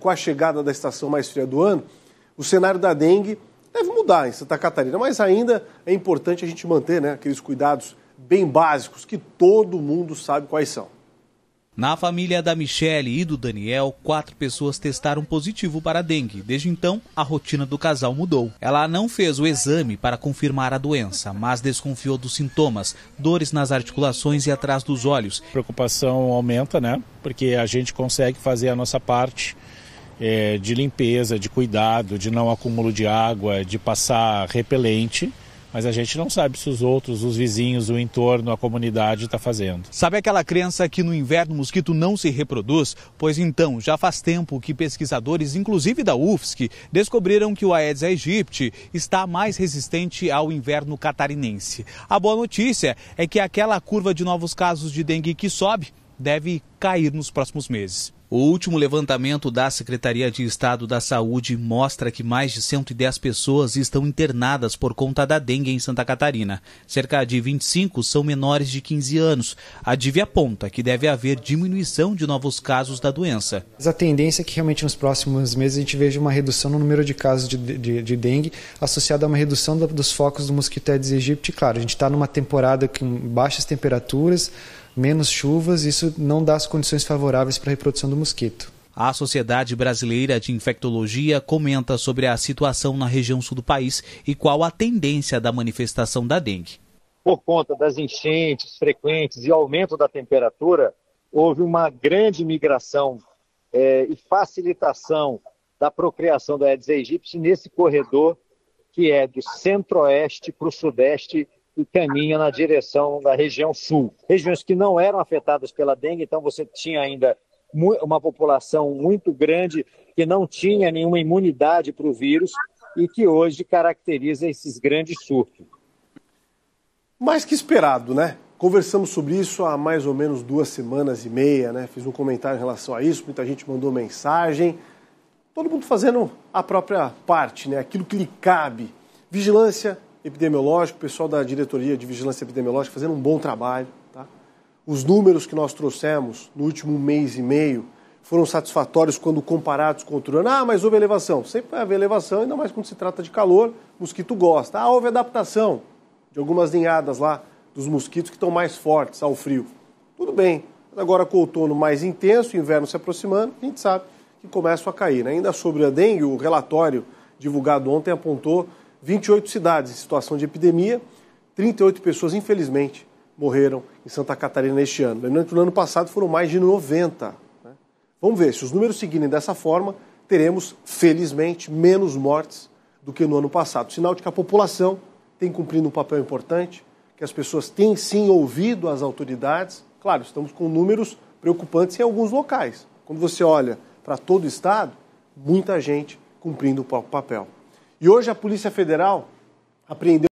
com a chegada da estação mais fria do ano, o cenário da dengue deve mudar em Santa Catarina, mas ainda é importante a gente manter né, aqueles cuidados bem básicos que todo mundo sabe quais são. Na família da Michele e do Daniel, quatro pessoas testaram positivo para dengue. Desde então, a rotina do casal mudou. Ela não fez o exame para confirmar a doença, mas desconfiou dos sintomas, dores nas articulações e atrás dos olhos. A preocupação aumenta, né? Porque a gente consegue fazer a nossa parte é, de limpeza, de cuidado, de não acúmulo de água, de passar repelente. Mas a gente não sabe se os outros, os vizinhos, o entorno, a comunidade está fazendo. Sabe aquela crença que no inverno o mosquito não se reproduz? Pois então, já faz tempo que pesquisadores, inclusive da UFSC, descobriram que o Aedes aegypti está mais resistente ao inverno catarinense. A boa notícia é que aquela curva de novos casos de dengue que sobe deve cair nos próximos meses. O último levantamento da Secretaria de Estado da Saúde mostra que mais de 110 pessoas estão internadas por conta da dengue em Santa Catarina. Cerca de 25 são menores de 15 anos. A DIV aponta que deve haver diminuição de novos casos da doença. A tendência é que realmente nos próximos meses a gente veja uma redução no número de casos de, de, de dengue associada a uma redução dos focos do mosquito Aedes aegypti. Claro, a gente está numa temporada com baixas temperaturas, menos chuvas, isso não dá as condições favoráveis para a reprodução do mosquito. A Sociedade Brasileira de Infectologia comenta sobre a situação na região sul do país e qual a tendência da manifestação da dengue. Por conta das enchentes frequentes e aumento da temperatura, houve uma grande migração é, e facilitação da procriação da Aedes aegypti nesse corredor que é do centro-oeste para o sudeste e caminha na direção da região sul. Regiões que não eram afetadas pela dengue, então você tinha ainda uma população muito grande que não tinha nenhuma imunidade para o vírus e que hoje caracteriza esses grandes surtos. Mais que esperado, né? Conversamos sobre isso há mais ou menos duas semanas e meia, né? Fiz um comentário em relação a isso, muita gente mandou mensagem. Todo mundo fazendo a própria parte, né? Aquilo que lhe cabe. Vigilância, epidemiológico, pessoal da diretoria de vigilância epidemiológica fazendo um bom trabalho. Tá? Os números que nós trouxemos no último mês e meio foram satisfatórios quando comparados com outro ano. Ah, mas houve elevação. Sempre vai haver elevação, ainda mais quando se trata de calor, mosquito gosta. Ah, houve adaptação de algumas ninhadas lá dos mosquitos que estão mais fortes ao frio. Tudo bem. Agora com o outono mais intenso, o inverno se aproximando, a gente sabe que começam a cair. Né? Ainda sobre a dengue, o relatório divulgado ontem apontou 28 cidades em situação de epidemia, 38 pessoas, infelizmente, morreram em Santa Catarina este ano. Lembrando que no ano passado foram mais de 90. Né? Vamos ver, se os números seguirem dessa forma, teremos, felizmente, menos mortes do que no ano passado. Sinal de que a população tem cumprido um papel importante, que as pessoas têm sim ouvido as autoridades. Claro, estamos com números preocupantes em alguns locais. Quando você olha para todo o estado, muita gente cumprindo o papel. E hoje a Polícia Federal apreendeu